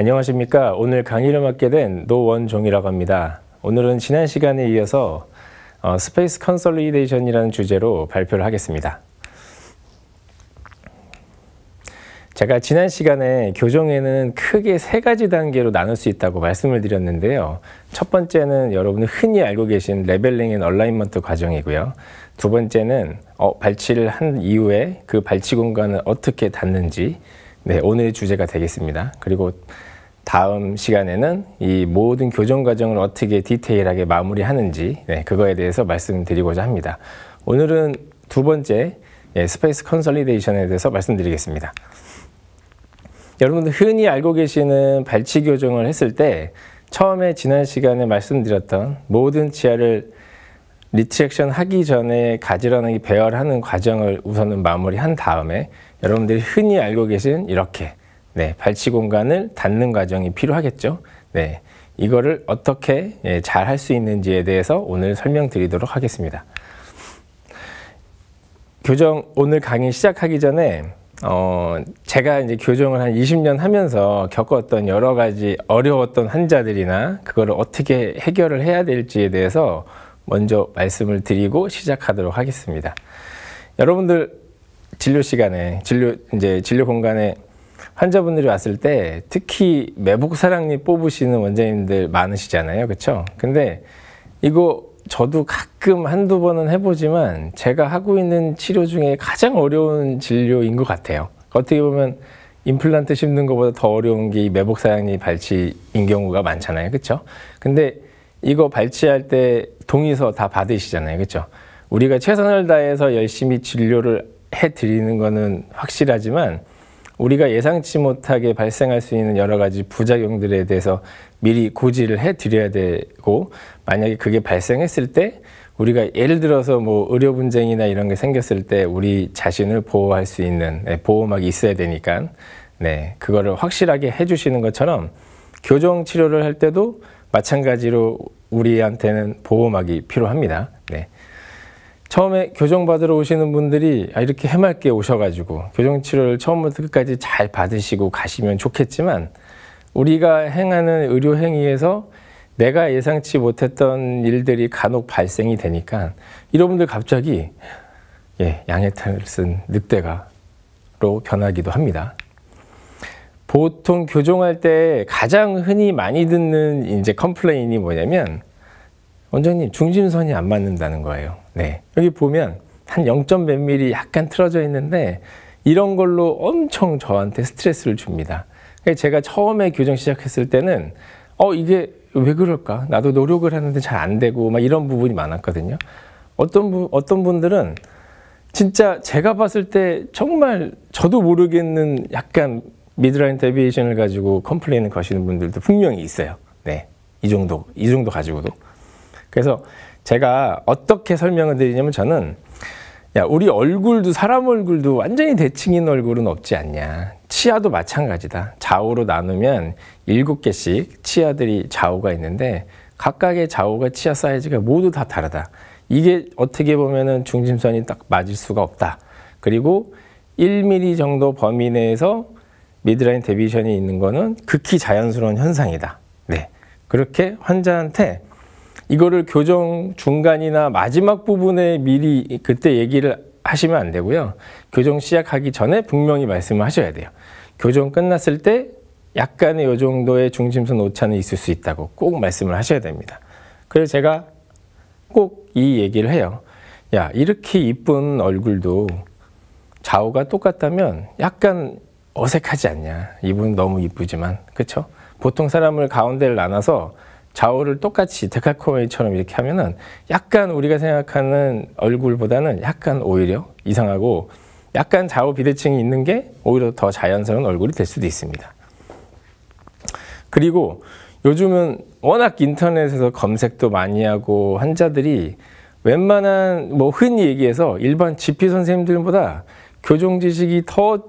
안녕하십니까. 오늘 강의를 맡게 된 노원종이라고 합니다. 오늘은 지난 시간에 이어서 스페이스 어, 컨설리데이션이라는 주제로 발표를 하겠습니다. 제가 지난 시간에 교정에는 크게 세 가지 단계로 나눌 수 있다고 말씀을 드렸는데요. 첫 번째는 여러분이 흔히 알고 계신 레벨링 앤 얼라인먼트 과정이고요. 두 번째는 어, 발치를 한 이후에 그 발치 공간은 어떻게 닿는지 네, 오늘의 주제가 되겠습니다. 그리고 다음 시간에는 이 모든 교정 과정을 어떻게 디테일하게 마무리하는지 네, 그거에 대해서 말씀드리고자 합니다. 오늘은 두 번째 예, 스페이스 컨설리데이션에 대해서 말씀드리겠습니다. 여러분들 흔히 알고 계시는 발치 교정을 했을 때 처음에 지난 시간에 말씀드렸던 모든 치아를 리트렉션 하기 전에 가지런하게 배열하는 과정을 우선은 마무리한 다음에 여러분들이 흔히 알고 계신 이렇게 네, 발치 공간을 닫는 과정이 필요하겠죠. 네, 이거를 어떻게 예, 잘할 수 있는지에 대해서 오늘 설명드리도록 하겠습니다. 교정 오늘 강의 시작하기 전에 어, 제가 이제 교정을 한 20년 하면서 겪었던 여러 가지 어려웠던 환자들이나 그거를 어떻게 해결을 해야 될지에 대해서 먼저 말씀을 드리고 시작하도록 하겠습니다. 여러분들 진료 시간에 진료 이제 진료 공간에 환자분들이 왔을 때 특히 매복 사랑니 뽑으시는 원장님들 많으시잖아요. 그렇죠? 근데 이거 저도 가끔 한두 번은 해보지만 제가 하고 있는 치료 중에 가장 어려운 진료인 것 같아요. 어떻게 보면 임플란트 심는 것보다 더 어려운 게 매복 사양이 발치인 경우가 많잖아요. 그렇죠? 근데 이거 발치할 때 동의서 다 받으시잖아요. 그렇죠? 우리가 최선을 다해서 열심히 진료를 해드리는 거는 확실하지만 우리가 예상치 못하게 발생할 수 있는 여러 가지 부작용들에 대해서 미리 고지를 해 드려야 되고 만약에 그게 발생했을 때 우리가 예를 들어서 뭐 의료 분쟁이나 이런 게 생겼을 때 우리 자신을 보호할 수 있는 예, 보호막이 있어야 되니까 네 그거를 확실하게 해주시는 것처럼 교정 치료를 할 때도 마찬가지로 우리한테는 보호막이 필요합니다. 네. 처음에 교정 받으러 오시는 분들이 아, 이렇게 해맑게 오셔가지고 교정 치료를 처음부터 끝까지 잘 받으시고 가시면 좋겠지만 우리가 행하는 의료 행위에서 내가 예상치 못했던 일들이 간혹 발생이 되니까 여러분들 갑자기 예, 양해탄을 쓴 늑대가로 변하기도 합니다. 보통 교정할 때 가장 흔히 많이 듣는 이제 컴플레인이 뭐냐면 원장님 중심선이 안 맞는다는 거예요. 네. 여기 보면 한 0. 몇 미리 약간 틀어져 있는데 이런 걸로 엄청 저한테 스트레스를 줍니다. 그러니까 제가 처음에 교정 시작했을 때는 어 이게 왜 그럴까? 나도 노력을 하는데 잘 안 되고 막 이런 부분이 많았거든요. 어떤 분 어떤 분들은 진짜 제가 봤을 때 정말 저도 모르겠는 약간 미드라인 데비에이션을 가지고 컴플레인을 거시는 분들도 분명히 있어요. 네. 이 정도 이 정도 가지고도. 그래서 제가 어떻게 설명을 드리냐면 저는 야, 우리 얼굴도 사람 얼굴도 완전히 대칭인 얼굴은 없지 않냐. 치아도 마찬가지다. 좌우로 나누면 일곱 개씩 치아들이 좌우가 있는데 각각의 좌우가 치아 사이즈가 모두 다 다르다. 이게 어떻게 보면은 중심선이 딱 맞을 수가 없다. 그리고 1mm 정도 범위 내에서 미드라인 데비션이 있는 거는 극히 자연스러운 현상이다. 네. 그렇게 환자한테 이거를 교정 중간이나 마지막 부분에 미리 그때 얘기를 하시면 안 되고요. 교정 시작하기 전에 분명히 말씀을 하셔야 돼요. 교정 끝났을 때 약간의 요 정도의 중심선 오차는 있을 수 있다고 꼭 말씀을 하셔야 됩니다. 그래서 제가 꼭 이 얘기를 해요. 야, 이렇게 이쁜 얼굴도 좌우가 똑같다면 약간 어색하지 않냐. 이분 너무 이쁘지만. 그렇죠? 보통 사람을 가운데를 나눠서 좌우를 똑같이 데카코메이처럼 이렇게 하면은 약간 우리가 생각하는 얼굴보다는 약간 오히려 이상하고 약간 좌우 비대칭이 있는 게 오히려 더 자연스러운 얼굴이 될 수도 있습니다. 그리고 요즘은 워낙 인터넷에서 검색도 많이 하고 환자들이 웬만한 뭐 흔히 얘기해서 일반 GP 선생님들보다 교정 지식이 더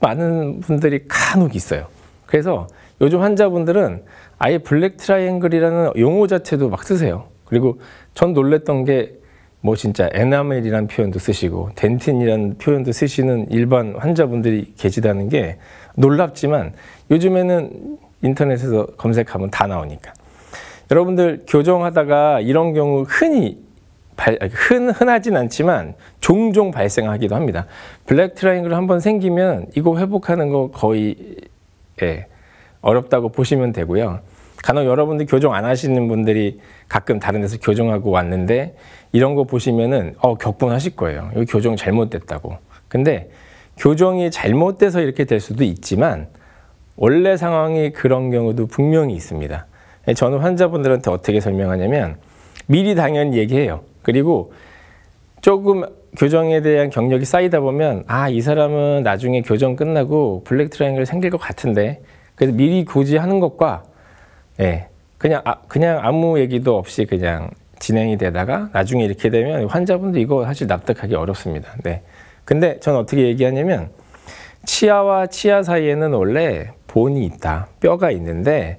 많은 분들이 간혹 있어요. 그래서 요즘 환자분들은 아예 블랙 트라이앵글이라는 용어 자체도 막 쓰세요. 그리고 전 놀랬던 게 뭐 진짜 에나멜이라는 표현도 쓰시고 덴틴이라는 표현도 쓰시는 일반 환자분들이 계시다는 게 놀랍지만 요즘에는 인터넷에서 검색하면 다 나오니까 여러분들 교정하다가 이런 경우 흔히 흔, 흔하진 않지만 종종 발생하기도 합니다. 블랙 트라이앵글 한 번 생기면 이거 회복하는 거 거의 예, 어렵다고 보시면 되고요. 간혹 여러분들 교정 안 하시는 분들이 가끔 다른 데서 교정하고 왔는데 이런 거 보시면은 어 격분하실 거예요. 여기 교정 잘못됐다고. 근데 교정이 잘못돼서 이렇게 될 수도 있지만 원래 상황이 그런 경우도 분명히 있습니다. 저는 환자분들한테 어떻게 설명하냐면 미리 당연히 얘기해요. 그리고 조금 교정에 대한 경력이 쌓이다 보면 아 이 사람은 나중에 교정 끝나고 블랙 트라이앵글 생길 것 같은데 그래서 미리 고지하는 것과 예, 그냥 아, 그냥 아무 얘기도 없이 그냥 진행이 되다가 나중에 이렇게 되면 환자분도 이거 사실 납득하기 어렵습니다. 네. 근데 저는 어떻게 얘기하냐면 치아와 치아 사이에는 원래 본이 있다. 뼈가 있는데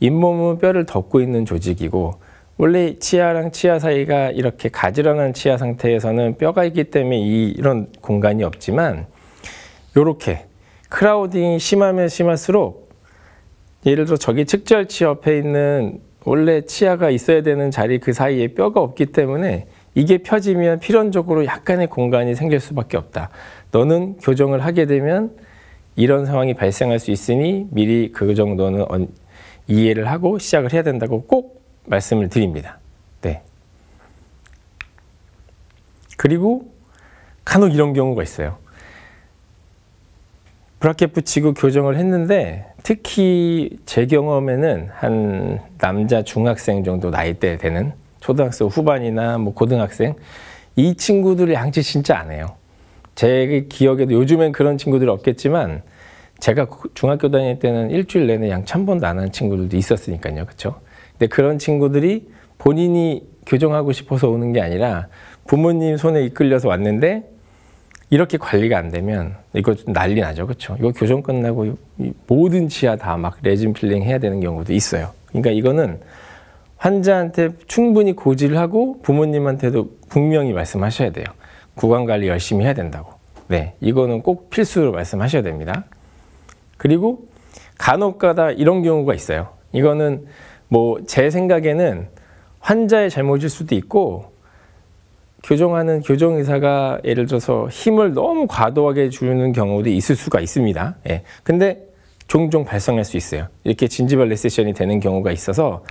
잇몸은 뼈를 덮고 있는 조직이고 원래 치아랑 치아 사이가 이렇게 가지런한 치아 상태에서는 뼈가 있기 때문에 이, 이런 공간이 없지만 요렇게 크라우딩이 심하면 심할수록 예를 들어 저기 측절치 옆에 있는 원래 치아가 있어야 되는 자리 그 사이에 뼈가 없기 때문에 이게 펴지면 필연적으로 약간의 공간이 생길 수밖에 없다. 너는 교정을 하게 되면 이런 상황이 발생할 수 있으니 미리 그 정도는 이해를 하고 시작을 해야 된다고 꼭 말씀을 드립니다. 네. 그리고 간혹 이런 경우가 있어요. 브라켓 붙이고 교정을 했는데 특히 제 경험에는 한 남자 중학생 정도 나이대 되는 초등학생 후반이나 뭐 고등학생 이 친구들이 양치 진짜 안 해요. 제 기억에도 요즘엔 그런 친구들 없겠지만 제가 중학교 다닐 때는 일주일 내내 양치 한 번도 안 하는 친구들도 있었으니까요. 그렇죠? 근데 그런 친구들이 본인이 교정하고 싶어서 오는 게 아니라 부모님 손에 이끌려서 왔는데 이렇게 관리가 안 되면 이거 난리 나죠. 그렇죠? 이거 교정 끝나고 모든 치아 다 막 레진 필링 해야 되는 경우도 있어요. 그러니까 이거는 환자한테 충분히 고지를 하고 부모님한테도 분명히 말씀하셔야 돼요. 구강 관리 열심히 해야 된다고. 네. 이거는 꼭 필수로 말씀하셔야 됩니다. 그리고 간혹가다 이런 경우가 있어요. 이거는 뭐 제 생각에는 환자의 잘못일 수도 있고 교정하는 교정 의사가 예를 들어서 힘을 너무 과도하게 주는 경우도 있을 수가 있습니다. 예. 근데 종종 발생할 수 있어요. 이렇게 진지발 레세션이 되는 경우가 있어서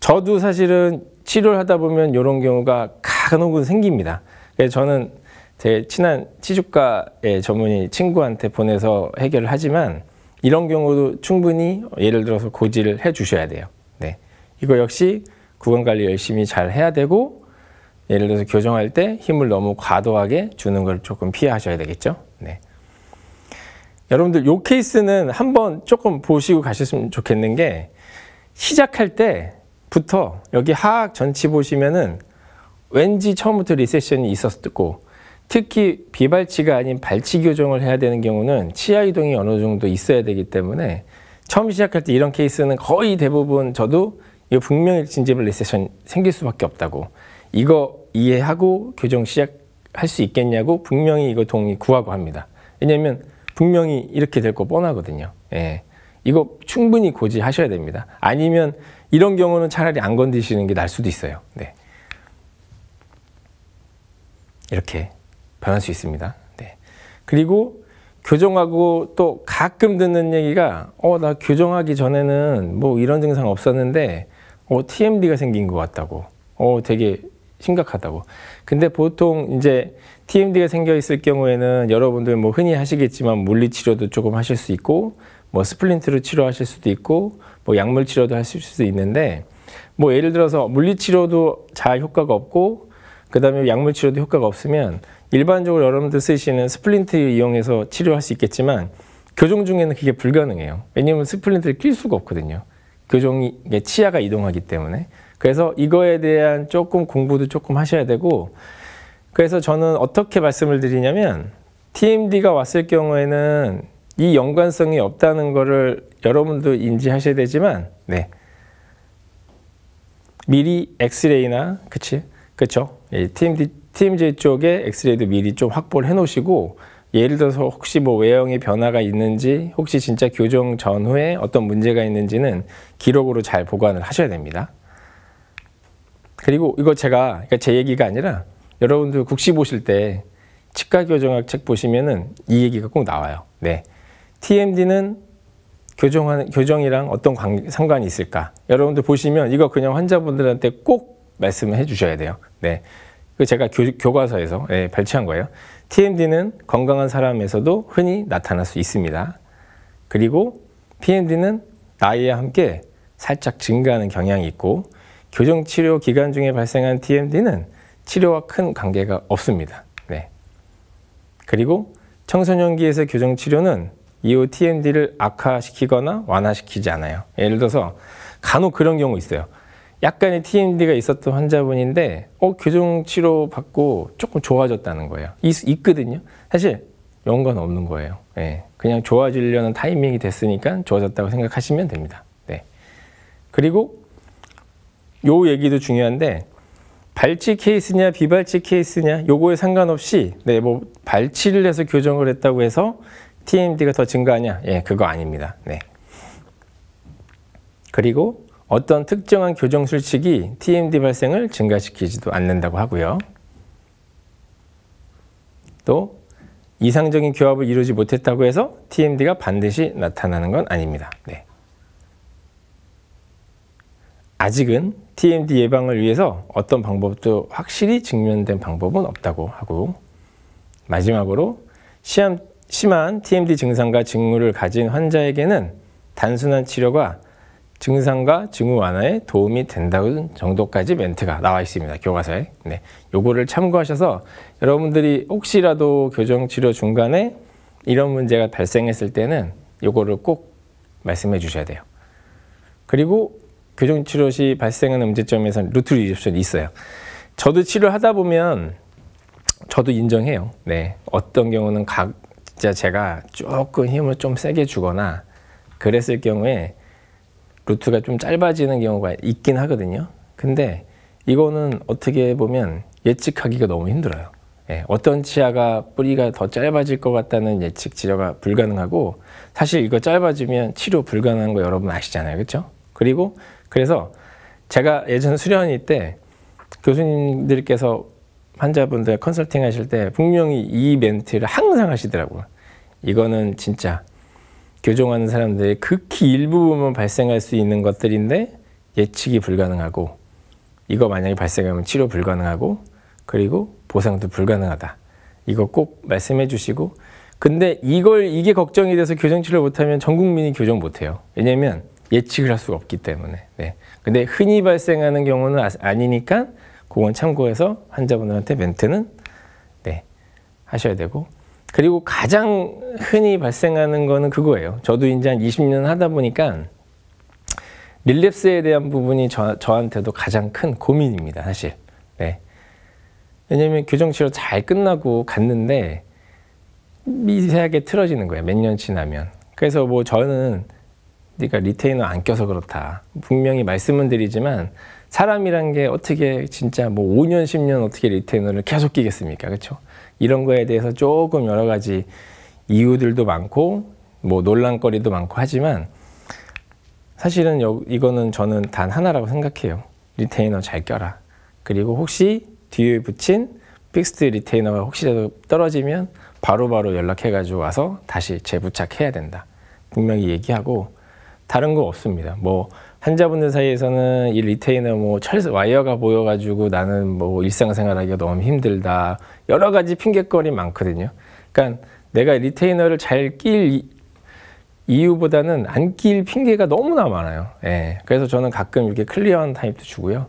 저도 사실은 치료를 하다 보면 이런 경우가 간혹은 생깁니다. 그래서 저는 제 친한 치주과의 전문의 친구한테 보내서 해결을 하지만 이런 경우도 충분히 예를 들어서 고지를 해 주셔야 돼요. 네. 이거 역시 구강관리 열심히 잘 해야 되고 예를 들어서 교정할 때 힘을 너무 과도하게 주는 걸 조금 피하셔야 되겠죠. 네. 여러분들 요 케이스는 한번 조금 보시고 가셨으면 좋겠는 게 시작할 때부터 여기 하악 전치 보시면은 왠지 처음부터 리세션이 있었고 특히 비발치가 아닌 발치 교정을 해야 되는 경우는 치아 이동이 어느 정도 있어야 되기 때문에 처음 시작할 때 이런 케이스는 거의 대부분 저도 이거 분명히 진지블 리세션 생길 수밖에 없다고 이거 이해하고 교정 시작할 수 있겠냐고 분명히 이거 동의 구하고 합니다. 왜냐하면 분명히 이렇게 될 거 뻔하거든요. 예. 이거 충분히 고지하셔야 됩니다. 아니면 이런 경우는 차라리 안 건드시는 게 날 수도 있어요. 네. 이렇게 변할 수 있습니다. 네. 그리고 교정하고 또 가끔 듣는 얘기가 어 나 교정하기 전에는 뭐 이런 증상 없었는데 어 TMD가 생긴 것 같다고 어 되게 심각하다고. 근데 보통 이제 TMD가 생겨 있을 경우에는 여러분들 뭐 흔히 하시겠지만 물리치료도 조금 하실 수 있고 뭐 스플린트로 치료하실 수도 있고 뭐 약물 치료도 하실 수도 있는데 뭐 예를 들어서 물리치료도 잘 효과가 없고 그다음에 약물 치료도 효과가 없으면 일반적으로 여러분들 쓰시는 스플린트 이용해서 치료할 수 있겠지만 교정 중에는 그게 불가능해요. 왜냐면 스플린트를 낄 수가 없거든요. 교정이 치아가 이동하기 때문에 그래서 이거에 대한 조금 공부도 조금 하셔야 되고 그래서 저는 어떻게 말씀을 드리냐면 TMD가 왔을 경우에는 이 연관성이 없다는 거를 여러분도 인지하셔야 되지만 네. 미리 엑스레이나 그치 그쵸 예, TMD TMJ 쪽에 엑스레이도 미리 좀 확보를 해 놓으시고 예를 들어서 혹시 뭐 외형의 변화가 있는지 혹시 진짜 교정 전후에 어떤 문제가 있는지는 기록으로 잘 보관을 하셔야 됩니다. 그리고 이거 제가 그러니까 제 얘기가 아니라 여러분들 국시 보실 때 치과 교정학 책 보시면은 이 얘기가 꼭 나와요. 네. TMD는 교정한 교정이랑 어떤 관, 상관이 있을까? 여러분들 보시면 이거 그냥 환자분들한테 꼭 말씀을 해 주셔야 돼요. 네. 그 제가 교, 과서에서 네, 예, 발췌한 거예요. TMD는 건강한 사람에서도 흔히 나타날 수 있습니다. 그리고 PMD는 나이와 함께 살짝 증가하는 경향이 있고 교정 치료 기간 중에 발생한 TMD는 치료와 큰 관계가 없습니다. 네. 그리고 청소년기에서 교정 치료는 이후 TMD를 악화시키거나 완화시키지 않아요. 예를 들어서 간혹 그런 경우 있어요. 약간의 TMD가 있었던 환자분인데 어 교정 치료 받고 조금 좋아졌다는 거예요. 있, 거든요 사실 연관 없는 거예요. 네. 그냥 좋아지려는 타이밍이 됐으니까 좋아졌다고 생각하시면 됩니다. 네. 그리고 요 얘기도 중요한데 발치 케이스냐 비발치 케이스냐 요거에 상관없이 네 뭐 발치를 해서 교정을 했다고 해서 TMD가 더 증가하냐? 예, 그거 아닙니다. 네. 그리고 어떤 특정한 교정 술칙이 TMD 발생을 증가시키지도 않는다고 하고요. 또 이상적인 교합을 이루지 못했다고 해서 TMD가 반드시 나타나는 건 아닙니다. 네. 아직은 TMD 예방을 위해서 어떤 방법도 확실히 증명된 방법은 없다고 하고 마지막으로 시암, 심한 TMD 증상과 징후를 가진 환자에게는 단순한 치료가 증상과 증후 완화에 도움이 된다는 정도까지 멘트가 나와 있습니다. 교과서에. 네. 요거를 참고하셔서 여러분들이 혹시라도 교정 치료 중간에 이런 문제가 발생했을 때는 요거를 꼭 말씀해 주셔야 돼요. 그리고 교정치료 시 발생하는 문제점에서 루트 리젝션이 있어요. 저도 치료하다 보면 저도 인정해요. 네. 어떤 경우는 각, 진짜 제가 조금 힘을 좀 세게 주거나 그랬을 경우에 루트가 좀 짧아지는 경우가 있긴 하거든요. 근데 이거는 어떻게 보면 예측하기가 너무 힘들어요. 예, 어떤 치아가 뿌리가 더 짧아질 것 같다는 예측 치료가 불가능하고 사실 이거 짧아지면 치료 불가능한 거 여러분 아시잖아요. 그렇죠? 그리고 그래서 제가 예전 수련회 때 교수님들께서 환자분들 컨설팅 하실 때 분명히 이 멘트를 항상 하시더라고요. 이거는 진짜 교정하는 사람들이 극히 일부분만 발생할 수 있는 것들인데 예측이 불가능하고 이거 만약에 발생하면 치료 불가능하고 그리고 보상도 불가능하다. 이거 꼭 말씀해 주시고 근데 이걸 이게 걱정이 돼서 교정 치료 못하면 전 국민이 교정 못해요. 왜냐면 예측을 할 수가 없기 때문에. 네. 근데 흔히 발생하는 경우는 아, 니니까 그건 참고해서 환자분들한테 멘트는 네, 하셔야 되고 그리고 가장 흔히 발생하는 거는 그거예요. 저도 이제 한 20년 하다 보니까 릴랩스에 대한 부분이 저, 저한테도 가장 큰 고민입니다, 사실. 네. 왜냐면 하 교정치료 잘 끝나고 갔는데 미세하게 틀어지는 거예요, 몇 년 지나면. 그래서 뭐 저는 네가 리테이너 안 껴서 그렇다. 분명히 말씀은 드리지만 사람이란 게 어떻게 진짜 뭐 5년 10년 어떻게 리테이너를 계속 끼겠습니까? 그렇죠? 이런 거에 대해서 조금 여러 가지 이유들도 많고 뭐 논란거리도 많고 하지만 사실은 여, 이거는 저는 단 하나라고 생각해요. 리테이너 잘 껴라. 그리고 혹시 뒤에 붙인 픽스트 리테이너가 혹시라도 떨어지면 바로 바로 연락해가지고 와서 다시 재부착해야 된다. 분명히 얘기하고 다른 거 없습니다. 뭐 환자분들 사이에서는 이 리테이너 뭐철 와이어가 보여가지고 나는 뭐 일상생활하기가 너무 힘들다 여러 가지 핑계거리 많거든요. 그러니까 내가 리테이너를 잘 낄 이유보다는 안 낄 핑계가 너무나 많아요. 예. 그래서 저는 가끔 이렇게 클리어한 타입도 주고요.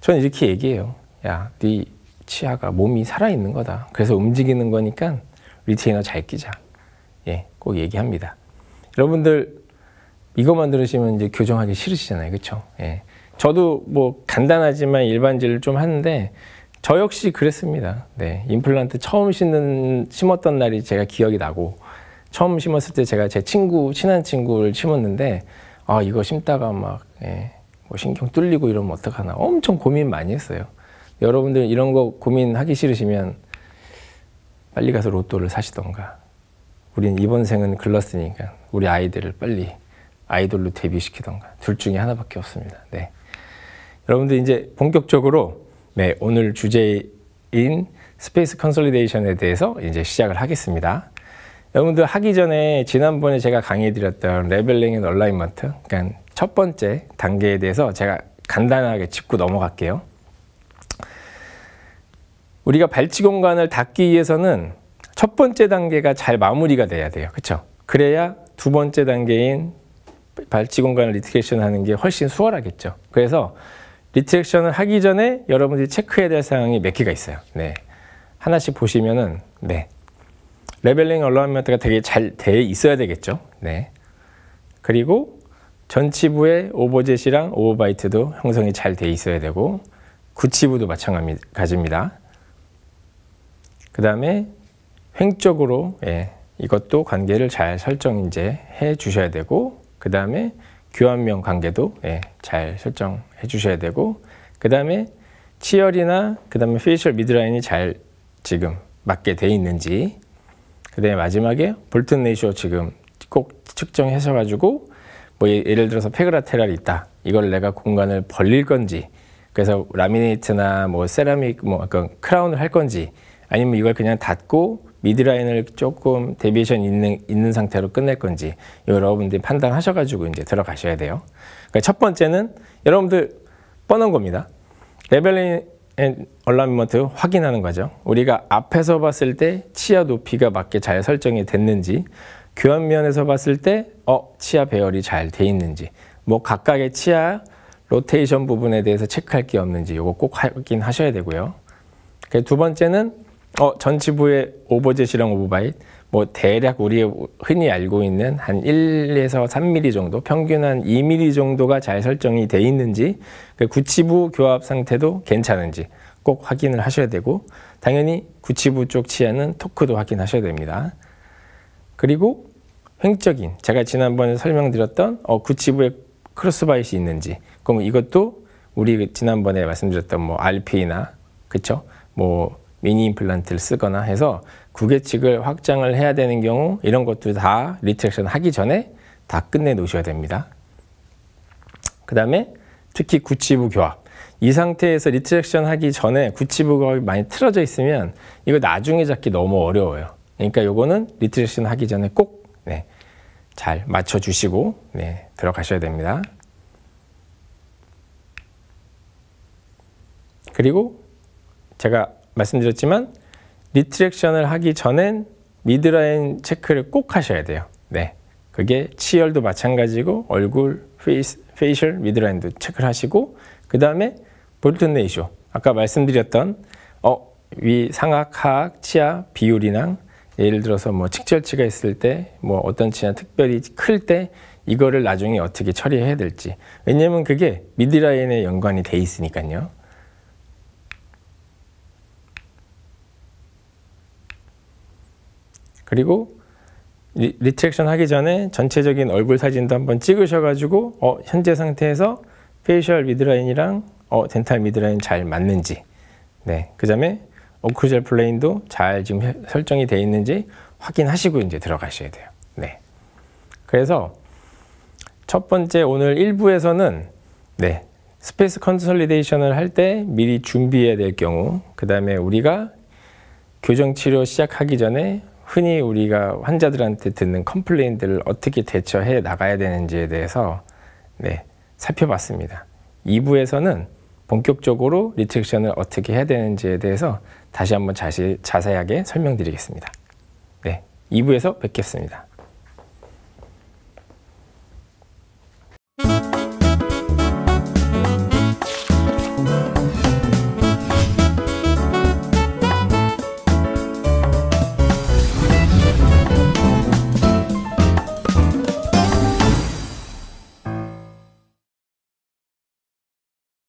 저는 이렇게 얘기해요. 야, 네 치아가 몸이 살아있는 거다. 그래서 움직이는 거니까 리테이너 잘 끼자. 예, 꼭 얘기합니다. 여러분들 이것만 들으시면 이제 교정하기 싫으시잖아요. 그렇죠? 예. 저도 뭐 간단하지만 일반질을 좀 하는데 저 역시 그랬습니다. 네. 임플란트 처음 심는 심었던 날이 제가 기억이 나고 처음 심었을 때 제가 제 친구 친한 친구를 심었는데 아, 이거 심다가 막 예. 뭐 신경 뚫리고 이러면 어떡하나 엄청 고민 많이 했어요. 여러분들 이런 거 고민하기 싫으시면 빨리 가서 로또를 사시던가. 우린 이번 생은 글렀으니까 우리 아이들을 빨리 아이돌로 데뷔시키던가 둘 중에 하나밖에 없습니다. 네. 여러분들 이제 본격적으로 네, 오늘 주제인 스페이스 컨솔리데이션에 대해서 이제 시작을 하겠습니다. 여러분들 하기 전에 지난번에 제가 강의드렸던 레벨링 앤 온라인 마트 그러니까 첫 번째 단계에 대해서 제가 간단하게 짚고 넘어갈게요. 우리가 발치 공간을 닫기 위해서는 첫 번째 단계가 잘 마무리가 돼야 돼요. 그렇죠? 그래야 두 번째 단계인 발치 공간을 리트렉션 하는 게 훨씬 수월하겠죠. 그래서 리트렉션을 하기 전에 여러분들이 체크해야 될 사항이 몇 개가 있어요. 네. 하나씩 보시면은 네. 레벨링 얼라운먼트가 되게 잘 돼 있어야 되겠죠. 네. 그리고 전치부의 오버젯이랑 오버바이트도 형성이 잘 돼 있어야 되고 구치부도 마찬가지입니다. 그 다음에 횡적으로 예, 이것도 관계를 잘 설정 이제 해 주셔야 되고 그 다음에 교환명 관계도 예, 잘 설정해 주셔야 되고 그 다음에 치열이나 그 다음에 페이셜 미드라인이 잘 지금 맞게 돼 있는지 그 다음에 마지막에 볼튼 레이쇼 지금 꼭 측정해서 가지고 뭐 예, 예를 들어서 페그라테랄이 있다 이걸 내가 공간을 벌릴 건지 그래서 라미네이트나 뭐 세라믹 뭐 약간 그러니까 크라운을 할 건지 아니면 이걸 그냥 닫고 미드라인을 조금 데비에이션 있는, 있는 상태로 끝낼 건지 여러분들이 판단하셔가지고 이제 들어가셔야 돼요. 그러니까 첫 번째는 여러분들 뻔한 겁니다. 레벨링 앤 얼라인먼트 확인하는 과정. 우리가 앞에서 봤을 때 치아 높이가 맞게 잘 설정이 됐는지 교환면에서 봤을 때 어, 치아 배열이 잘 돼 있는지 뭐 각각의 치아 로테이션 부분에 대해서 체크할 게 없는지 이거 꼭 확인하셔야 되고요. 두 번째는 어, 전 지부의 오버제 실랑 오버바이트 뭐 대략 우리 흔히 알고 있는 한 1에서 3mm 정도 평균 한 2mm 정도가 잘 설정이 돼 있는지 그 구치부 교합 상태도 괜찮은지 꼭 확인을 하셔야 되고 당연히 구치부 쪽 치아는 토크도 확인하셔야 됩니다. 그리고 횡적인 제가 지난번에 설명드렸던 어, 구치부에 크로스바이이 있는지 그럼 이것도 우리 지난번에 말씀드렸던 뭐 RP나 그쵸 뭐 미니 임플란트를 쓰거나 해서 구개측을 확장을 해야 되는 경우 이런 것들 다 리트렉션 하기 전에 다 끝내 놓으셔야 됩니다. 그 다음에 특히 구치부 교합. 이 상태에서 리트렉션 하기 전에 구치부 가 많이 틀어져 있으면 이거 나중에 잡기 너무 어려워요. 그러니까 이거는 리트렉션 하기 전에 꼭 네, 잘 맞춰주시고 네, 들어가셔야 됩니다. 그리고 제가 말씀드렸지만 리트렉션을 하기 전엔 미드라인 체크를 꼭 하셔야 돼요. 네. 그게 치열도 마찬가지고 얼굴, 페이스, 페이셜, 미드라인도 체크를 하시고 그 다음에 볼튼 레이쇼 아까 말씀드렸던 어, 위, 상악, 하악, 치아, 비율이랑 예를 들어서 뭐 측절치가 있을 때 뭐 어떤 치아 특별히 클 때 이거를 나중에 어떻게 처리해야 될지 왜냐면 그게 미드라인에 연관이 돼 있으니까요. 그리고 리, 트랙션 하기 전에 전체적인 얼굴 사진도 한번 찍으셔가지고 어, 현재 상태에서 페이셜 미드라인이랑 어, 덴탈 미드라인 잘 맞는지 네, 그 다음에 오크젤 플레인도 잘 지금 해, 설정이 되어 있는지 확인하시고 이제 들어가셔야 돼요. 네. 그래서 첫 번째 오늘 1부에서는 네, 스페이스 컨설리데이션을 할 때 미리 준비해야 될 경우 그 다음에 우리가 교정치료 시작하기 전에 흔히 우리가 환자들한테 듣는 컴플레인들을 어떻게 대처해 나가야 되는지에 대해서 네, 살펴봤습니다. 2부에서는 본격적으로 리트렉션을 어떻게 해야 되는지에 대해서 다시 한번 자시, 자세하게 설명드리겠습니다. 네, 2부에서 뵙겠습니다.